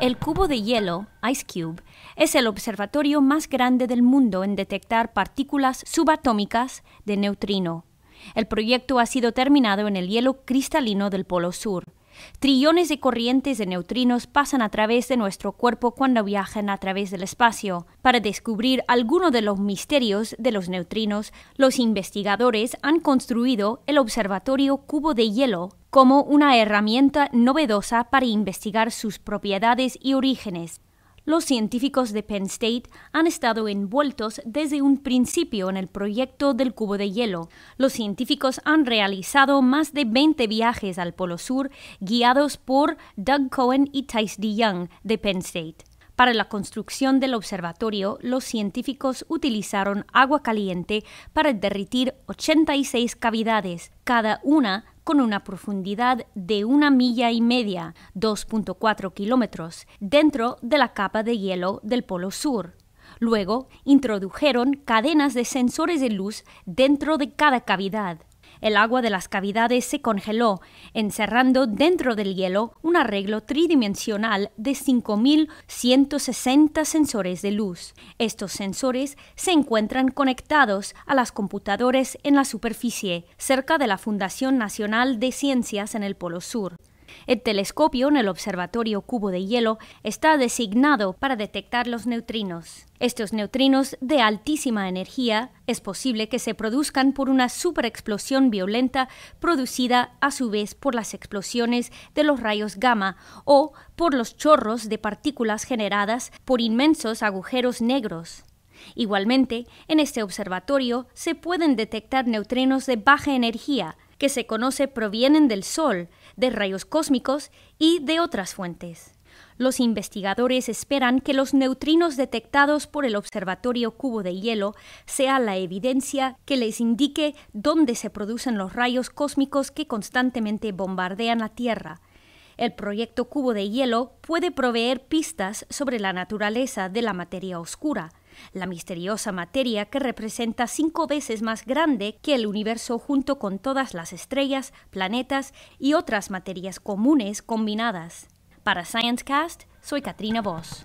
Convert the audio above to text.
El cubo de hielo, Ice Cube, es el observatorio más grande del mundo en detectar partículas subatómicas de neutrino. El proyecto ha sido terminado en el hielo cristalino del Polo Sur. Trillones de corrientes de neutrinos pasan a través de nuestro cuerpo cuando viajan a través del espacio. Para descubrir alguno de los misterios de los neutrinos, los investigadores han construido el Observatorio Cubo de Hielo como una herramienta novedosa para investigar sus propiedades y orígenes. Los científicos de Penn State han estado envueltos desde un principio en el proyecto del cubo de hielo. Los científicos han realizado más de 20 viajes al Polo Sur guiados por Doug Cohen y Tice D. Young de Penn State. Para la construcción del observatorio, los científicos utilizaron agua caliente para derritir 86 cavidades, cada una con una profundidad de una milla y media, 2.4 kilómetros, dentro de la capa de hielo del Polo Sur. Luego introdujeron cadenas de sensores de luz dentro de cada cavidad el agua de las cavidades se congeló, encerrando dentro del hielo un arreglo tridimensional de 5.160 sensores de luz. Estos sensores se encuentran conectados a las computadoras en la superficie, cerca de la Fundación Nacional de Ciencias en el Polo Sur. El telescopio en el observatorio Cubo de Hielo está designado para detectar los neutrinos. Estos neutrinos de altísima energía es posible que se produzcan por una superexplosión violenta producida a su vez por las explosiones de los rayos gamma o por los chorros de partículas generadas por inmensos agujeros negros. Igualmente, en este observatorio se pueden detectar neutrinos de baja energía, que se conoce provienen del Sol, de rayos cósmicos y de otras fuentes. Los investigadores esperan que los neutrinos detectados por el observatorio Cubo de Hielo sea la evidencia que les indique dónde se producen los rayos cósmicos que constantemente bombardean la Tierra. El proyecto Cubo de Hielo puede proveer pistas sobre la naturaleza de la materia oscura, la misteriosa materia que representa cinco veces más grande que el universo junto con todas las estrellas, planetas y otras materias comunes combinadas. Para Sciencecast, soy Katrina Voss.